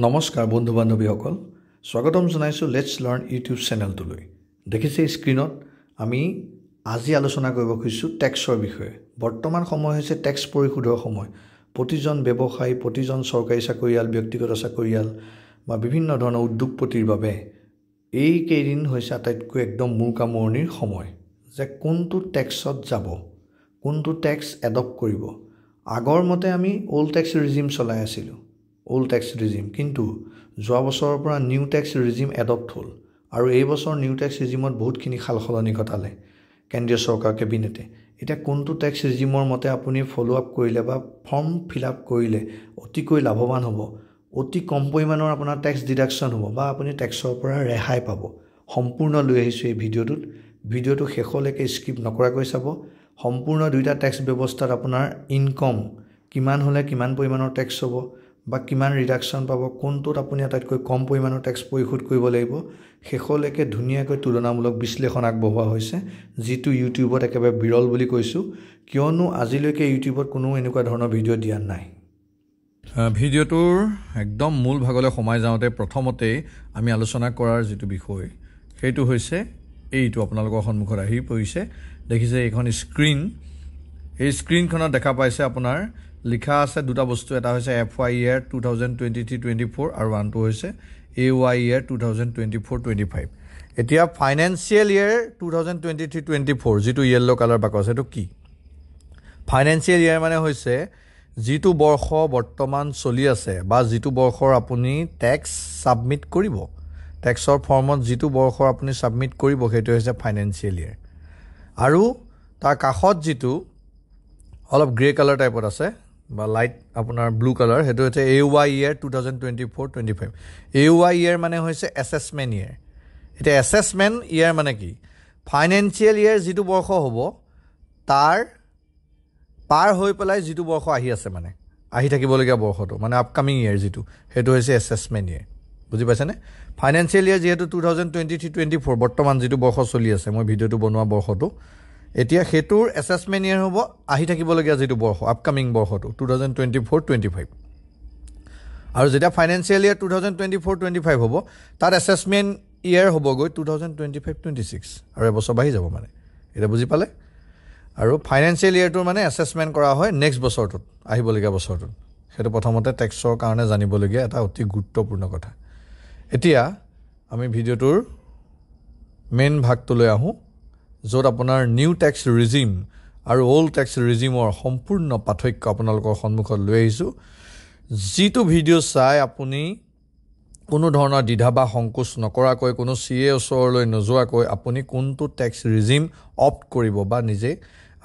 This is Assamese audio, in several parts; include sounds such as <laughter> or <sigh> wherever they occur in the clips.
নমস্কাৰ বন্ধু বান্ধৱীসকল স্বাগতম জনাইছোঁ লেটছ লাৰ্ণ ইউটিউব চেনেলটোলৈ দেখিছে স্ক্ৰীণত আমি আজি আলোচনা কৰিব খুজিছোঁ টেক্সৰ বিষয়ে বৰ্তমান সময় হৈছে টেক্স পৰিশোধৰ সময় প্ৰতিজন ব্যৱসায়ী প্ৰতিজন চৰকাৰী চাকৰিয়াল ব্যক্তিগত চাকৰিয়াল বা বিভিন্ন ধৰণৰ উদ্যোগপতিৰ বাবে এইকেইদিন হৈছে আটাইতকৈ একদম মূৰ কামৰণিৰ সময় যে কোনটো টেক্সত যাব কোনটো টেক্স এডপ্ট কৰিব আগৰ মতে আমি অ'ল্ড টেক্স ৰিজিম চলাই আছিলোঁ অ'ল্ড টেক্স ৰিজিম কিন্তু যোৱা বছৰৰ পৰা নিউ টেক্স ৰিজিম এডপ্ট হ'ল আৰু এই বছৰ নিউ টেক্স ৰিজিমত বহুতখিনি সাল সলনি ঘটালে কেন্দ্ৰীয় চৰকাৰ কেবিনেটে এতিয়া কোনটো টেক্স ৰিজিমৰ মতে আপুনি ফ'ল' আপ কৰিলে বা ফৰ্ম ফিল আপ কৰিলে অতিকৈ লাভৱান হ'ব অতি কম পৰিমাণৰ আপোনাৰ টেক্স ডিডাকশ্যন হ'ব বা আপুনি টেক্সৰ পৰা ৰেহাই পাব সম্পূৰ্ণ লৈ আহিছোঁ এই ভিডিঅ'টোত ভিডিঅ'টো শেষলৈকে স্কিপ নকৰাকৈ চাব সম্পূৰ্ণ দুয়োটা টেক্স ব্যৱস্থাত আপোনাৰ ইনকম কিমান হ'লে কিমান পৰিমাণৰ টেক্স হ'ব বা কিমান ৰিডাকশ্যন পাব কোনটোত আপুনি আটাইতকৈ কম পৰিমাণৰ টেক্স পৰিশোধ কৰিব লাগিব শেষলৈকে ধুনীয়াকৈ তুলনামূলক বিশ্লেষণ আগবঢ়োৱা হৈছে যিটো ইউটিউবত একেবাৰে বিৰল বুলি কৈছোঁ কিয়নো আজিলৈকে ইউটিউবত কোনো এনেকুৱা ধৰণৰ ভিডিঅ' দিয়া নাই ভিডিঅ'টোৰ একদম মূল ভাগলৈ সোমাই যাওঁতে প্ৰথমতেই আমি আলোচনা কৰাৰ যিটো বিষয় সেইটো হৈছে এইটো আপোনালোকৰ সন্মুখত আহি পৰিছে দেখিছে এইখন স্ক্ৰীণ এই স্ক্ৰীণখনত দেখা পাইছে আপোনাৰ লিখা আছে দুটা বস্তু এটা হৈছে F Y year two thousand twenty three twenty four আৰু আনটো হৈছে A Y year two thousand twenty four twenty five এতিয়া financial year two thousand twenty three twenty four যিটো য়েল্ল' কালাৰ বাকচ সেইটো কি ফাইনেন্সিয়েল ইয়েৰ মানে হৈছে যিটো বৰ্ষ বৰ্তমান চলি আছে বা যিটো বৰ্ষৰ আপুনি টেক্স ছাবমিট কৰিব টেক্সৰ ফৰ্মত যিটো বৰ্ষৰ আপুনি ছাবমিট কৰিব সেইটো হৈছে ফাইনেন্সিয়েল ইয়েৰ আৰু তাৰ কাষত যিটো অলপ গ্ৰে' কালাৰ টাইপত আছে বা লাইট আপোনাৰ ব্লু কালাৰ সেইটো হৈছে A Y year two thousand twenty four twenty five A Y year মানে হৈছে এছেছমেণ্ট ইয়েৰ এতিয়া এছেছমেণ্ট ইয়েৰ মানে কি ফাইনেন্সিয়েল ইয়েৰ যিটো বৰ্ষ হ'ব তাৰ পাৰ হৈ পেলাই যিটো বৰ্ষ আহি আছে মানে আহি থাকিবলগীয়া বৰ্ষটো মানে আপকামিং ইয়েৰ যিটো সেইটো হৈছে এছেছমেণ্ট ইয়েৰ বুজি পাইছেনে ফাইনেন্সিয়েল ইয়েৰ যিহেতু two thousand twenty three twenty four বৰ্তমান যিটো বৰ্ষ চলি আছে মই ভিডিঅ'টো বনোৱা বৰ্ষটো এতিয়া সেইটোৰ এছেছমেণ্ট ইয়েৰ হ'ব আহি থাকিবলগীয়া যিটো বৰ্ষ আপকামিং বৰ্ষটো two thousand twenty four twenty five আৰু যেতিয়া financial year two thousand twenty four twenty five হ'ব তাত এছেছমেণ্ট ইয়েৰ হ'বগৈ two thousand twenty five twenty six আৰু এবছৰ বাঢ়ি যাব মানে এতিয়া বুজি পালে আৰু ফাইনেন্সিয়েল ইয়েৰটোৰ মানে এছেছমেণ্ট কৰা হয় নেক্সট বছৰটোত আহিবলগীয়া বছৰটোত সেইটো প্ৰথমতে টেক্সৰ কাৰণে জানিবলগীয়া এটা অতি গুৰুত্বপূৰ্ণ কথা এতিয়া আমি ভিডিঅ'টোৰ মেইন ভাগটোলৈ আহোঁ য'ত আপোনাৰ নিউ টেক্স ৰিজিম আৰু অ'ল্ড টেক্স ৰিজিমৰ সম্পূৰ্ণ পাৰ্থক্য আপোনালোকৰ সন্মুখত লৈ আহিছোঁ যিটো ভিডিঅ' চাই আপুনি কোনো ধৰণৰ দ্বিধা বা সংকোচ নকৰাকৈ কোনো চি এ ওচৰলৈ নোযোৱাকৈ আপুনি কোনটো টেক্স ৰিজিম অপ্ট কৰিব বা নিজে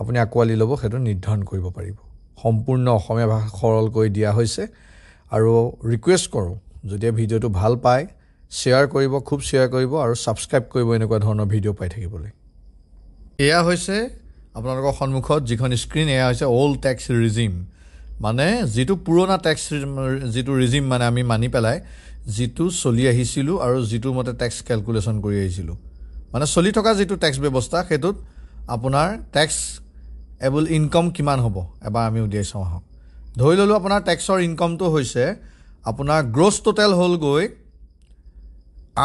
আপুনি আঁকোৱালি ল'ব সেইটো নিৰ্ধাৰণ কৰিব পাৰিব সম্পূৰ্ণ অসমীয়া ভাষা সৰলকৈ দিয়া হৈছে আৰু ৰিকুৱেষ্ট কৰোঁ যদি ভিডিঅ'টো ভাল পায় শ্বেয়াৰ কৰিব খুব শ্বেয়াৰ কৰিব আৰু ছাবস্ক্ৰাইব কৰিব এনেকুৱা ধৰণৰ ভিডিঅ' পাই থাকিবলৈ এয়া হৈছে আপোনালোকৰ সন্মুখত যিখন স্ক্ৰীণ এয়া হৈছে অ'ল্ড টেক্স ৰিজিম মানে যিটো পুৰণা টেক্স যিটো ৰিজিম মানে আমি মানি পেলাই যিটো চলি আহিছিলোঁ আৰু যিটো মতে টেক্স কেলকুলেশ্যন কৰি আহিছিলোঁ মানে চলি থকা যিটো টেক্স ব্যৱস্থা সেইটোত আপোনাৰ টেক্স এবল ইনকম কিমান হ'ব এবাৰ আমি উলিয়াই চাওঁ আহক ধৰি ল'লোঁ আপোনাৰ টেক্সৰ ইনকমটো হৈছে আপোনাৰ গ্ৰ'ছ টোটেল হ'লগৈ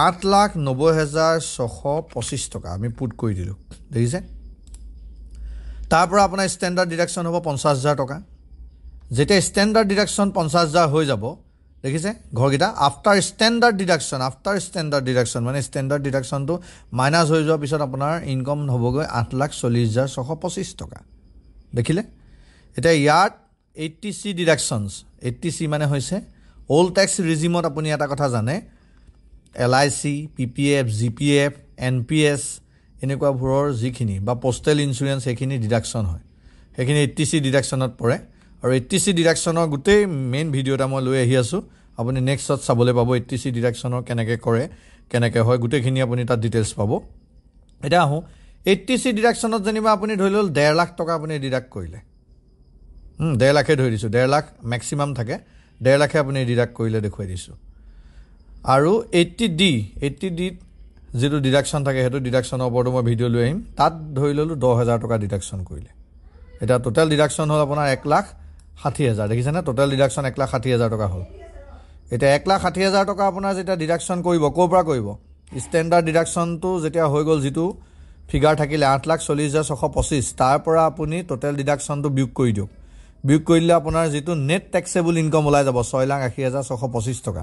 আঠ লাখ নব্বৈ হাজাৰ ছশ পঁচিছ টকা আমি পুট কৰি দিলোঁ দেখিছে তাৰ পৰা আপোনাৰ ষ্টেণ্ডাৰ্ড ডিডাকশ্যন হ'ব পঞ্চাছ হাজাৰ টকা যেতিয়া ষ্টেণ্ডাৰ্ড ডিডাকশ্যন পঞ্চাছ হাজাৰ হৈ যাব দেখিছে ঘৰকেইটা after standard deduction after standard deduction মানে ষ্টেণ্ডাৰ্ড ডিডাকশ্যনটো মাইনাছ হৈ যোৱাৰ পিছত আপোনাৰ ইনকম হ'বগৈ আঠ লাখ চল্লিছ হাজাৰ ছশ পঁচিছ টকা দেখিলে এতিয়া ইয়াত eighty C deductions eighty C মানে হৈছে অ'ল্ড টেক্স ৰিজিমত আপুনি এটা কথা জানে L I C P P F G P F N P S এনেকুৱাবোৰৰ যিখিনি বা প'ষ্টেল ইঞ্চুৰেঞ্চ সেইখিনি ডিডাকশ্যন হয় সেইখিনি এইট টি চি ডিডাকশ্যনত পৰে আৰু এইট টি চি ডিডাকশ্যনৰ গোটেই মেইন ভিডিঅ' এটা মই লৈ আহি আছোঁ আপুনি নেক্সটত চাবলৈ পাব এইট টি চি ডিডাকশ্যনৰ কেনেকৈ কৰে কেনেকৈ হয় গোটেইখিনি আপুনি তাত ডিটেইলছ পাব এতিয়া আহোঁ এইট টি চি ডিডাকশ্যনত যেনিবা আপুনি ধৰি ল'ল ডেৰ লাখ টকা আপুনি ডিডাক্ট কৰিলে ডেৰ লাখে ধৰি দিছোঁ ডেৰ লাখ মেক্সিমাম থাকে ডেৰ লাখে আপুনি ডিডাক্ট কৰিলে দেখুৱাই দিছোঁ আৰু এইটি ডি এইটি ডিত যিটো ডিডাকশ্যন থাকে সেইটো ডিডাকশ্যনৰ ওপৰতো মই ভিডিঅ' লৈ আহিম তাত ধৰি ল'লোঁ দহ হেজাৰ টকা ডিডাকশ্যন কৰিলে এতিয়া টোটেল ডিডাকশ্যন হ'ল আপোনাৰ এক লাখ ষাঠি হেজাৰ দেখিছেনে টোটেল ডিডাকশ্যন এক লাখ ষাঠি হেজাৰ টকা হ'ল এতিয়া এক লাখ ষাঠি হেজাৰ টকা আপোনাৰ যেতিয়া ডিডাকশ্যন কৰিব ক'ৰ পৰা কৰিব ষ্টেণ্ডাৰ্ড ডিডাকশ্যনটো যেতিয়া হৈ গ'ল যিটো ফিগাৰ থাকিলে আঠ লাখ চল্লিছ হাজাৰ ছশ পঁচিছ তাৰ পৰা আপুনি টোটেল ডিডাকশ্যনটো বিয়োগ কৰি দিয়ক বিয়োগ কৰি দিলে আপোনাৰ যিটো নেট টেক্সেবল ইনকম ওলাই যাব ছয় লাখ আশী হাজাৰ ছশ পঁচিছ টকা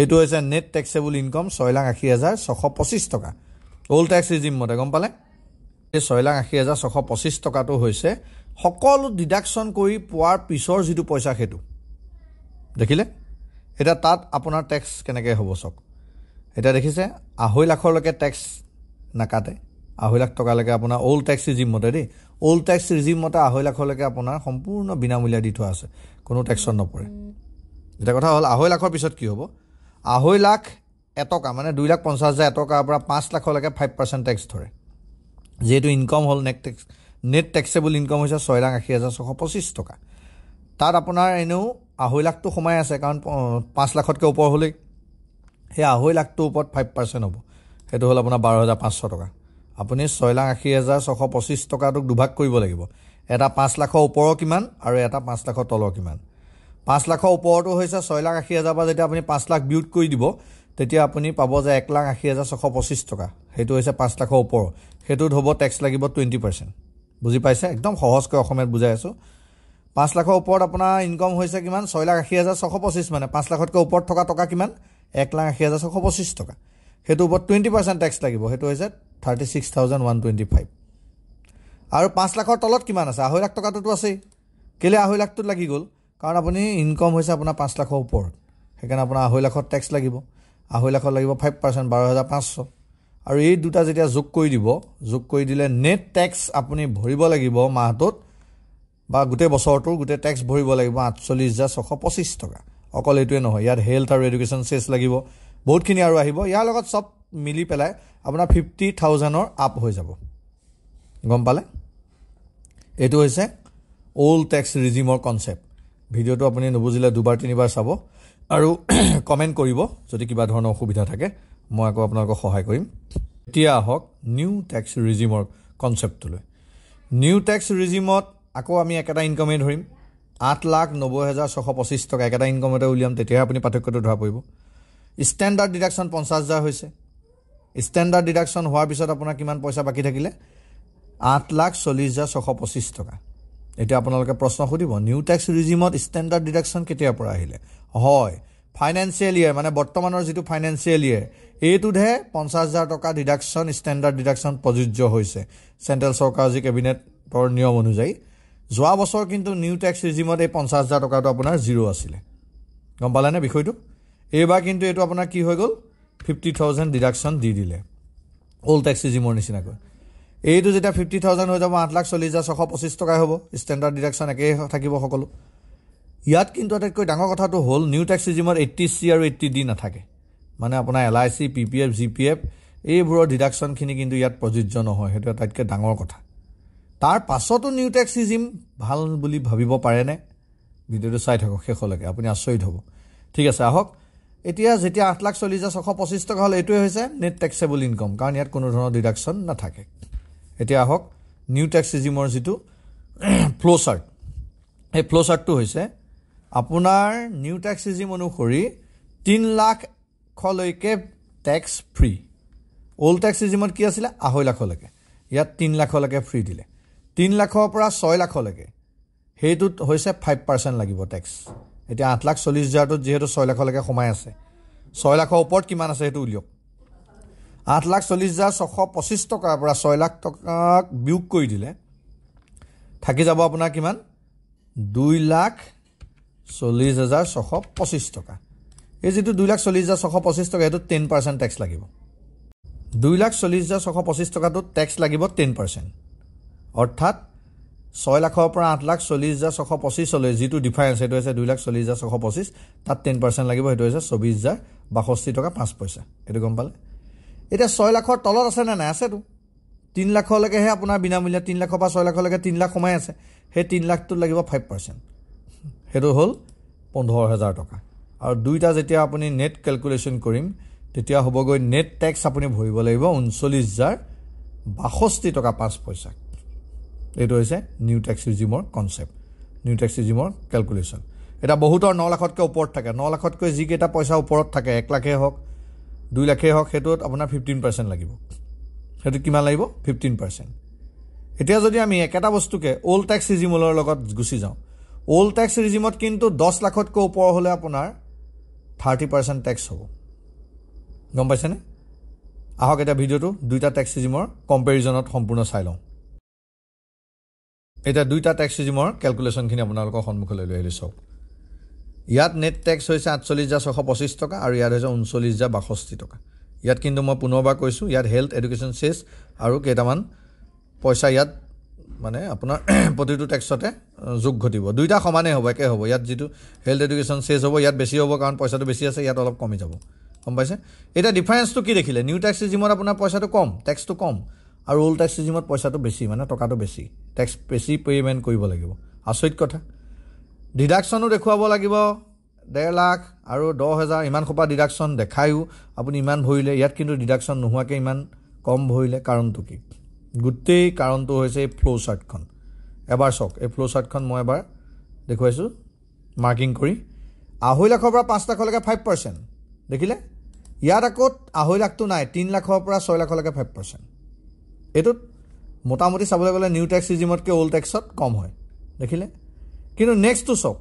এইটো হৈছে নেট টেক্সেবল ইনকম ছয় লাখ আশী হাজাৰ ছশ পঁচিছ টকা অল্ড টেক্স ৰিজিম মতে গম পালে এই ছয় লাখ আশী হাজাৰ ছশ পঁচিছ টকাটো হৈছে সকলো ডিডাকশ্যন কৰি পোৱাৰ পিছৰ যিটো পইচা সেইটো দেখিলে এতিয়া তাত আপোনাৰ টেক্স কেনেকৈ হ'ব চাওক এতিয়া দেখিছে আঢ়ৈ লাখলৈকে টেক্স নাকাটে আঢ়ৈ লাখ টকালৈকে আপোনাৰ অল্ড টেক্স ৰিজিম মতে দেই অল্ড টেক্স ৰিজিম মতে আঢ়ৈ লাখলৈকে আপোনাৰ সম্পূৰ্ণ বিনামূলীয়া দি থোৱা আছে কোনো টেক্সত নপৰে এতিয়া কথা হ'ল আঢ়ৈ লাখৰ পিছত কি হ'ব আঢ়ৈ লাখ এটকা মানে দুই লাখ পঞ্চাছ হাজাৰ এটকাৰ পৰা পাঁচ লাখলৈকে ফাইভ পাৰ্চেণ্ট টেক্স ধৰে যিহেতু ইনকম হ'ল net tax net taxable income হৈছে ছয় লাখ আশী হাজাৰ ছশ পঁচিছ টকা তাত আপোনাৰ এনেও আঢ়ৈ লাখটো সোমাই আছে কাৰণ পাঁচ লাখতকৈ ওপৰ হ'লেই সেই আঢ়ৈ লাখটোৰ ওপৰত ফাইভ পাৰ্চেণ্ট হ'ব সেইটো হ'ল আপোনাৰ বাৰ হাজাৰ পাঁচশ টকা আপুনি ছয় লাখ আশী হাজাৰ ছশ পঁচিছ টকাটোক দুভাগ কৰিব লাগিব এটা পাঁচ লাখৰ ওপৰৰ কিমান আৰু এটা পাঁচ লাখৰ তলৰ কিমান পাঁচ লাখৰ ওপৰতো হৈছে ছয় লাখ আশী হাজাৰ পৰা যেতিয়া আপুনি পাঁচ লাখ বিউট কৰি দিব তেতিয়া আপুনি পাব যে এক লাখ আশী হাজাৰ ছশ পঁচিছ টকা সেইটো হৈছে পাঁচ লাখৰ ওপৰত সেইটোত হ'ব টেক্স লাগিব টুৱেণ্টি পাৰ্চেণ্ট বুজি পাইছে একদম সহজকৈ অসমীয়াত বুজাই আছোঁ পাঁচ লাখৰ ওপৰত আপোনাৰ ইনকম হৈছে কিমান ছয় লাখ আশী হাজাৰ ছশ পঁচিছ মানে পাঁচ লাখতকৈ ওপৰত থকা টকা কিমান এক লাখ আশী হাজাৰ ছশ পঁচিছ টকা সেইটো ওপৰত টুৱেণ্টি পাৰ্চেণ্ট টেক্স লাগিব সেইটো হৈছে thirty six thousand one twenty five আৰু পাঁচ লাখৰ তলত কিমান আছে আঢ়ৈ লাখ টকাটোতো আছেই কেলৈ আঢ়ৈ লাখটোত লাগি গ'ল কাৰণ আপুনি ইনকম হৈছে আপোনাৰ পাঁচ লাখৰ ওপৰত সেইকাৰণে আপোনাৰ আঢ়ৈ লাখত টেক্স লাগিব আঢ়ৈ লাখত লাগিব ফাইভ পাৰ্চেণ্ট বাৰ হাজাৰ পাঁচশ আৰু এই দুটা যেতিয়া যোগ কৰি দিব যোগ কৰি দিলে নেট টেক্স আপুনি ভৰিব লাগিব মাহটোত বা গোটেই বছৰটোৰ গোটেই টেক্স ভৰিব লাগিব আঠচল্লিছ হাজাৰ ছশ পঁচিছ টকা অকল এইটোৱে নহয় ইয়াত হেল্থ আৰু এডুকেশ্যন চেছ লাগিব বহুতখিনি আৰু আহিব ইয়াৰ লগত চব মিলি পেলাই আপোনাৰ ফিফটি থাউজেণ্ডৰ আপ হৈ যাব গম পালে এইটো হৈছে অ'ল্ড টেক্স ৰিজিমৰ কনচেপ্ট ভিডিঅ'টো আপুনি নুবুজিলে দুবাৰ তিনিবাৰ চাব আৰু কমেণ্ট <clears throat> কৰিব যদি কিবা ধৰণৰ অসুবিধা থাকে মই আকৌ আপোনালোকক সহায় কৰিম এতিয়া আহক নিউ টেক্স ৰিজিমৰ কনচেপ্টটোলৈ নিউ টেক্স ৰিজিমত আকৌ আমি একেটা ইনকমেই ধৰিম আঠ লাখ নব্বৈ হাজাৰ ছশ পঁচিছ টকা একেটা ইনকমতে উলিয়াম তেতিয়াহে আপুনি পাৰ্থক্যটো ধৰা পৰিব ষ্টেণ্ডাৰ্ড ডিডাকশ্যন পঞ্চাছ হাজাৰ হৈছে ষ্টেণ্ডাৰ্ড ডিডাকশ্যন হোৱাৰ পিছত আপোনাৰ কিমান পইচা বাকী থাকিলে আঠ লাখ চল্লিছ হাজাৰ ছশ পঁচিছ টকা এতিয়া আপোনালোকে প্ৰশ্ন সুধিব নিউ টেক্স ৰিজিমত ষ্টেণ্ডাৰ্ড ডিডাকশ্যন কেতিয়াৰ পৰা আহিলে হয় ফাইনেন্সিয়েল ইয়েৰ মানে বৰ্তমানৰ যিটো ফাইনেন্সিয়েল ইয়েৰ এইটোতহে পঞ্চাছ হাজাৰ টকা ডিডাকশ্যন ষ্টেণ্ডাৰ্ড ডিডাকশ্যন প্ৰযোজ্য হৈছে চেণ্ট্ৰেল চৰকাৰৰ যি কেবিনেটৰ নিয়ম অনুযায়ী যোৱা বছৰ কিন্তু নিউ টেক্স ৰিজিমত এই পঞ্চাছ হাজাৰ টকাটো আপোনাৰ জিৰ' আছিলে গম পালেনে বিষয়টো এইবাৰ কিন্তু এইটো আপোনাৰ কি হৈ গ'ল ফিফটি থাউজেণ্ড ডিডাকশ্যন দি দিলে অল্ড টেক্স ৰিজিমৰ নিচিনাকৈ এইটো যেতিয়া ফিফটি থাউজেণ্ড হৈ যাব আঠ লাখ চল্লিছ হাজাৰ ছশ পঁচিছ টকাই হ'ব ষ্টেণ্ডাৰ্ড ডিডাকশ্যন একেই থাকিব সকলো ইয়াত কিন্তু আটাইতকৈ ডাঙৰ কথাটো হ'ল নিউ টেক্স ৰিজিমত এইটি চি আৰু এইট্টি ডি নাথাকে মানে আপোনাৰ L I C P P F G P F এইবোৰৰ ডিডাকশ্যনখিনি কিন্তু ইয়াত প্ৰযোজ্য নহয় সেইটো আটাইতকৈ ডাঙৰ কথা তাৰ পাছতো নিউ টেক্স ৰিজিম ভাল বুলি ভাবিব পাৰেনে ভিডিঅ'টো চাই থাকক শেষলৈকে আপুনি আচৰিত হ'ব ঠিক আছে আহক এতিয়া যেতিয়া আঠ লাখ চল্লিছ হাজাৰ ছশ পঁচিছ টকা হ'ল এইটোৱে হৈছে নেট টেক্সেবল ইনকম কাৰণ ইয়াত কোনো ধৰণৰ ডিডাকশ্যন নাথাকে এতিয়া আহক নিউ টেক্স টেক্সিজিমৰ যিটো ফ্ল' চাৰ্ট সেই ফ্ল' চাৰ্টটো হৈছে আপোনাৰ নিউ টেক্স টেক্সিজিম অনুসৰি তিনি লাখলৈকে টেক্স ফ্ৰী অল্ড টেক্স টেক্সিজিমত কি আছিলে আঢ়ৈ লাখলৈকে ইয়াত তিনি লাখলৈকে ফ্ৰী দিলে তিনি লাখৰ পৰা ছয় লাখলৈকে সেইটোত হৈছে ফাইভ পাৰ্চেণ্ট লাগিব টেক্স এতিয়া আঠ লাখ চল্লিছ হাজাৰটোত যিহেতু ছয় লাখলৈকে সোমাই আছে ছয় লাখৰ ওপৰত কিমান আছে সেইটো উলিয়াওক আঠ লাখ চল্লিছ হাজাৰ ছশ পঁচিছ টকাৰ পৰা ছয় লাখ টকাক বিয়োগ কৰি দিলে থাকি যাব আপোনাৰ কিমান দুই লাখ চল্লিছ হাজাৰ ছশ পঁচিছ টকা এই যিটো দুই লাখ চল্লিছ হাজাৰ ছশ পঁচিছ টকা সেইটো টেন পাৰ্চেণ্ট টেক্স লাগিব দুই লাখ চল্লিছ হাজাৰ ছশ পঁচিছ টকাটো টেক্স লাগিব টেন পাৰ্চেণ্ট অৰ্থাৎ ছয় লাখৰ পৰা আঠ লাখ চল্লিছ হাজাৰ ছশ পঁচিছলৈ যিটো ডিফাৰেঞ্চ সেইটো হৈছে দুই লাখ চল্লিছ হাজাৰ ছশ পঁচিছ তাত টেন পাৰ্চেণ্ট লাগিব সেইটো হৈছে চৌবিছ হাজাৰ বাষষ্ঠি টকা পাঁচ পইচা এইটো গম পালে এতিয়া ছয় লাখৰ তলত আছেনে নাই আছেতো তিনি লাখলৈকেহে আপোনাৰ বিনামূলীয়া তিনি লাখৰ পৰা ছয় লাখলৈকে তিনি লাখ সোমাই আছে সেই তিনি লাখটোত লাগিব ফাইভ পাৰ্চেণ্ট সেইটো হ'ল পোন্ধৰ হেজাৰ টকা আৰু দুইটা যেতিয়া আপুনি নেট কেলকুলেশ্যন কৰিম তেতিয়া হ'বগৈ নেট টেক্স আপুনি ভৰিব লাগিব ঊনচল্লিছ হাজাৰ বাষষ্ঠি টকা পাঁচ পইচা এইটো হৈছে নিউ টেক্স ৰিজিমৰ কনচেপ্ট নিউ টেক্স ৰিজিমৰ কেলকুলেশ্যন এটা বহুতৰ ন লাখতকৈ ওপৰত থাকে ন লাখতকৈ যিকেইটা পইচা ওপৰত থাকে এক লাখেই হওক দুই লাখেই হওক সেইটোত আপোনাৰ ফিফটিন পাৰ্চেণ্ট লাগিব সেইটোত কিমান লাগিব ফিফটিন পাৰ্চেণ্ট এতিয়া যদি আমি একেটা বস্তুকে অ'ল্ড টেক্স ৰিজিমলৰ লগত গুচি যাওঁ অ'ল্ড টেক্স ৰিজিমত কিন্তু দহ লাখতকৈ ওপৰ হ'লে আপোনাৰ থাৰ্টি পাৰ্চেণ্ট টেক্স হ'ব গম পাইছেনে আহক এতিয়া ভিডিঅ'টো দুইটা টেক্স ৰিজিমৰ কম্পেৰিজনত সম্পূৰ্ণ চাই লওঁ এতিয়া দুইটা টেক্স ৰিজিমৰ কেলকুলেশ্যনখিনি আপোনালোকৰ সন্মুখলৈ লৈ আহিলোঁ চাওক ইয়াত নেট টেক্স হৈছে আঠচল্লিছ হাজাৰ ছশ পঁচিছ টকা আৰু ইয়াত হৈছে ঊনচল্লিছ হাজাৰ বাষষ্ঠি টকা ইয়াত কিন্তু মই পুনৰবাৰ কৈছোঁ ইয়াত হেল্থ এডুকেশ্যন চেজ আৰু কেইটামান পইচা ইয়াত মানে আপোনাৰ <clears throat> প্ৰতিটো টেক্সতে যোগ ঘটিব দুইটা সমানেই হ'ব একে হ'ব ইয়াত যিটো হেল্থ এডুকেশ্যন চেজ হ'ব ইয়াত বেছি হ'ব কাৰণ পইচাটো বেছি আছে ইয়াত অলপ কমি যাব গম পাইছে এতিয়া ডিফাৰেঞ্চটো কি দেখিলে নিউ টেক্স ৰিজিমত আপোনাৰ পইচাটো কম টেক্সটো কম আৰু অ'ল্ড টেক্স ৰিজিমত পইচাটো বেছি মানে টকাটো বেছি টেক্স বেছি পে'মেণ্ট কৰিব লাগিব আচৰিত কথা ডিডাকশ্যনো দেখুৱাব লাগিব ডেৰ লাখ আৰু দহ হেজাৰ ইমান সোপা ডিডাকশ্যন দেখায়ো আপুনি ইমান ভৰিলে ইয়াত কিন্তু ডিডাকশ্যন নোহোৱাকৈ ইমান কম ভৰিলে কাৰণটো কি গোটেই কাৰণটো হৈছে এই ফ্ল' চাৰ্টখন এবাৰ চাওক এই ফ্ল' চাৰ্টখন মই এবাৰ দেখুৱাইছোঁ মাৰ্কিং কৰি আঢ়ৈ লাখৰ পৰা পাঁচ লাখলৈকে ফাইভ পাৰ্চেণ্ট দেখিলে ইয়াত আকৌ আঢ়ৈ লাখটো নাই তিনি লাখৰ পৰা ছয় লাখলৈকে ফাইভ পাৰ্চেণ্ট এইটোত মোটামুটি চাবলৈ গ'লে নিউ টেক্স ৰিজিমতকৈ অ'ল্ড টেক্সত কম হয় দেখিলে কিন্তু নেক্সটটো চাওক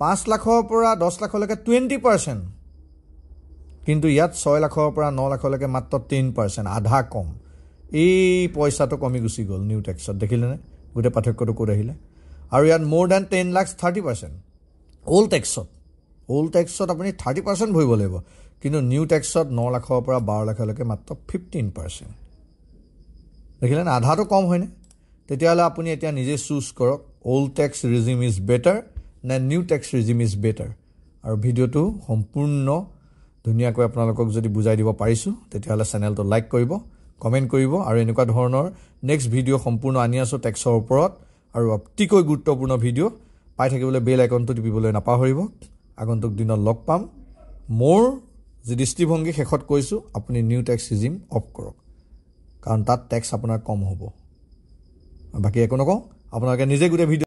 পাঁচ লাখৰ পৰা দহ লাখলৈকে টুৱেণ্টি পাৰ্চেণ্ট কিন্তু ইয়াত ছয় লাখৰ পৰা ন লাখলৈকে মাত্ৰ টেন পাৰ্চেণ্ট আধা কম এই পইচাটো কমি গুচি গ'ল নিউ টেক্সত দেখিলেনে গোটেই পাৰ্থক্যটো ক'ত আহিলে আৰু ইয়াত মোৰ then ten lakh thirty percent old টেক্সত অ'ল্ড টেক্সত আপুনি থাৰ্টি পাৰ্চেণ্ট ভৰিব লাগিব কিন্তু নিউ টেক্সত ন লাখৰ পৰা বাৰ লাখলৈকে মাত্ৰ ফিফটিন পাৰ্চেণ্ট দেখিলেনে আধাটো কম হয়নে তেতিয়াহ'লে আপুনি এতিয়া নিজে চুজ কৰক old tax regime is better নে new tax regime is better আৰু ভিডিঅ'টো সম্পূৰ্ণ ধুনীয়াকৈ আপোনালোকক যদি বুজাই দিব পাৰিছোঁ তেতিয়াহ'লে চেনেলটো লাইক কৰিব কমেণ্ট কৰিব আৰু এনেকুৱা ধৰণৰ নেক্সট ভিডিঅ' সম্পূৰ্ণ আনি আছোঁ টেক্সৰ ওপৰত আৰু অতিকৈ গুৰুত্বপূৰ্ণ ভিডিঅ' পাই থাকিবলৈ বেল আইকনটো টিপিবলৈ নাপাহৰিব আগন্তুক দিনত লগ পাম মোৰ যি দৃষ্টিভংগী শেষত কৈছোঁ আপুনি নিউ টেক্স ৰিজিম অফ কৰক কাৰণ তাত টেক্স আপোনাৰ কম হ'ব বাকী একো নকওঁ আপোনালোকে নিজে গোটেই ভিডিঅ'